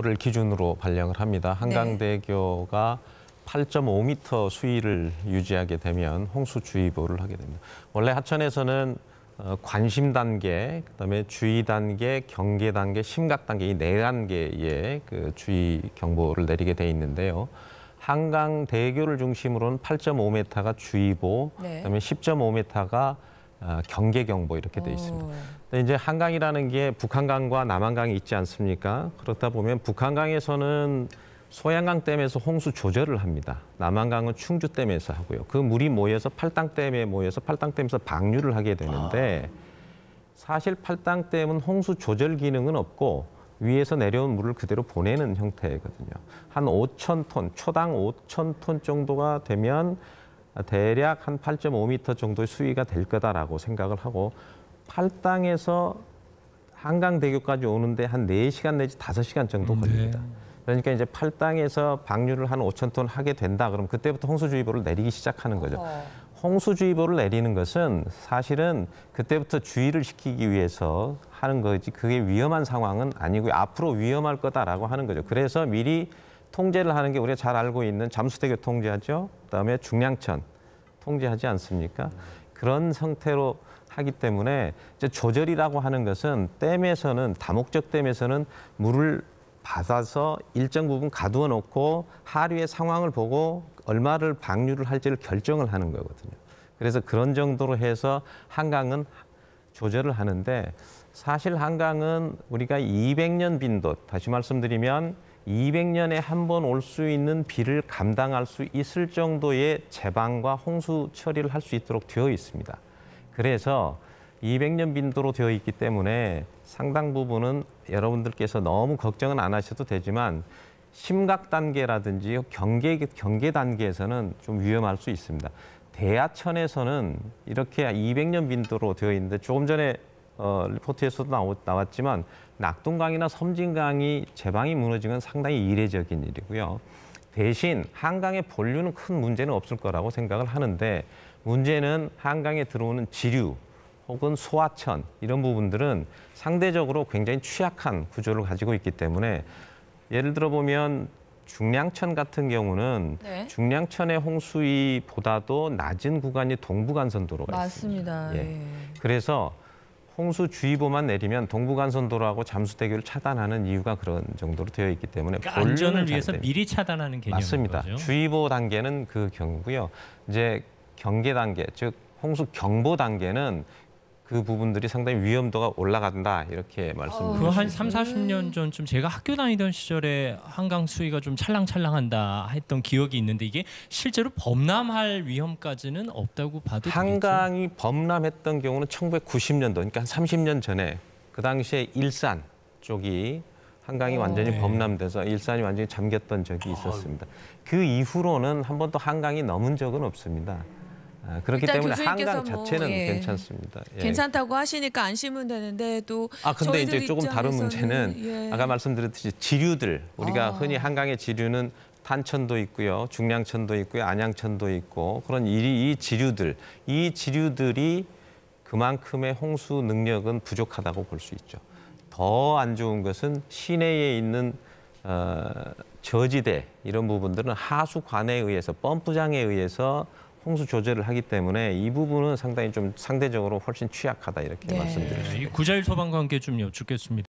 를 기준으로 발령을 합니다. 네. 한강대교가 네. 8.5m 수위를 유지하게 되면 홍수주의보를 하게 됩니다. 원래 하천에서는 어, 관심 단계, 그다음에 주의 단계, 경계 단계, 심각 단계 이 네 단계의 그 주의 경보를 내리게 돼 있는데요. 한강 대교를 중심으로는 8.5m가 주의보, 네. 그다음에 10.5m가 어, 경계 경보 이렇게 돼 있습니다. 어. 근데 이제 한강이라는 게 북한강과 남한강이 있지 않습니까? 그렇다 보면 북한강에서는 소양강댐에서 홍수 조절을 합니다. 남한강은 충주댐에서 하고요. 그 물이 모여서 팔당댐에 모여서 팔당댐에서 방류를 하게 되는데 사실 팔당댐은 홍수 조절 기능은 없고 위에서 내려온 물을 그대로 보내는 형태거든요. 한 5천 톤, 초당 5천 톤 정도가 되면 대략 한 8.5m 정도의 수위가 될 거다라고 생각을 하고 팔당에서 한강대교까지 오는데 한 4시간 내지 5시간 정도 음, 네. 걸립니다. 네. 그러니까 이제 팔당에서 방류를 한 5천 톤 하게 된다 그러면 그때부터 홍수주의보를 내리기 시작하는 거죠. 어. 홍수주의보를 내리는 것은 사실은 그때부터 주의를 시키기 위해서 하는 거지 그게 위험한 상황은 아니고요. 앞으로 위험할 거다라고 하는 거죠. 그래서 미리 통제를 하는 게 우리가 잘 알고 있는 잠수대교 통제하죠. 그다음에 중량천 통제하지 않습니까? 그런 상태로 하기 때문에 이제 조절이라고 하는 것은 댐에서는 다목적 댐에서는 물을 받아서 일정 부분 가두어 놓고 하류의 상황을 보고 얼마를 방류를 할지를 결정을 하는 거거든요. 그래서 그런 정도로 해서 한강은 조절을 하는데 사실 한강은 우리가 200년 빈도 다시 말씀드리면 200년에 한 번 올 수 있는 비를 감당할 수 있을 정도의 재방과 홍수 처리를 할 수 있도록 되어 있습니다. 그래서 200년 빈도로 되어 있기 때문에 상당 부분은 여러분들께서 너무 걱정은 안 하셔도 되지만 심각 단계라든지 경계, 경계 단계에서는 좀 위험할 수 있습니다. 대하천에서는 이렇게 200년 빈도로 되어 있는데 조금 전에 어, 리포트에서도 나오, 나왔지만 낙동강이나 섬진강이 제방이 무너지는 상당히 이례적인 일이고요. 대신 한강의 본류는 큰 문제는 없을 거라고 생각을 하는데 문제는 한강에 들어오는 지류 혹은 소하천 이런 부분들은 상대적으로 굉장히 취약한 구조를 가지고 있기 때문에 예를 들어 보면 중량천 같은 경우는 네. 중량천의 홍수위보다도 낮은 구간이 동부간선도로가 맞습니다. 있습니다. 예. 예. 그래서 홍수주의보만 내리면 동부간선도로하고 잠수대교를 차단하는 이유가 그런 정도로 되어 있기 때문에 그러니까 안전을 위해서 미리 차단하는 개념인 맞습니다. 거죠? 주의보 단계는 그 경우고요. 이제 경계 단계, 즉 홍수 경보 단계는 그 부분들이 상당히 위험도가 올라간다 이렇게 말씀드립니다. 어, 을 그한 3, 40년 전쯤 제가 학교 다니던 시절에 한강 수위가 좀 찰랑찰랑한다 했던 기억이 있는데 이게 실제로 범람할 위험까지는 없다고 봐도 한강이 되겠죠? 범람했던 경우는 1990년도 그러니까 한 30년 전에 그 당시에 일산 쪽이 한강이 어, 완전히 네. 범람돼서 일산이 완전히 잠겼던 적이 어. 있었습니다. 그 이후로는 한 번도 한강이 넘은 적은 없습니다. 아, 그렇기 때문에 한강 뭐, 자체는 예. 괜찮습니다. 예. 괜찮다고 하시니까 안심은 되는데 또 아, 근데 이제 조금 다른 문제는 예. 아까 말씀드렸듯이 지류들 우리가 아. 흔히 한강의 지류는 탄천도 있고요, 중량천도 있고요, 안양천도 있고 그런 이, 이 지류들 이 지류들이 그만큼의 홍수 능력은 부족하다고 볼 수 있죠. 더 안 좋은 것은 시내에 있는 어, 저지대 이런 부분들은 하수관에 의해서 펌프장에 의해서 홍수 조제를 하기 때문에 이 부분은 상당히 좀 상대적으로 훨씬 취약하다 이렇게 네. 말씀드릴 수 네, 있습니다. 구자일 소방관께 좀 여쭙겠습니다.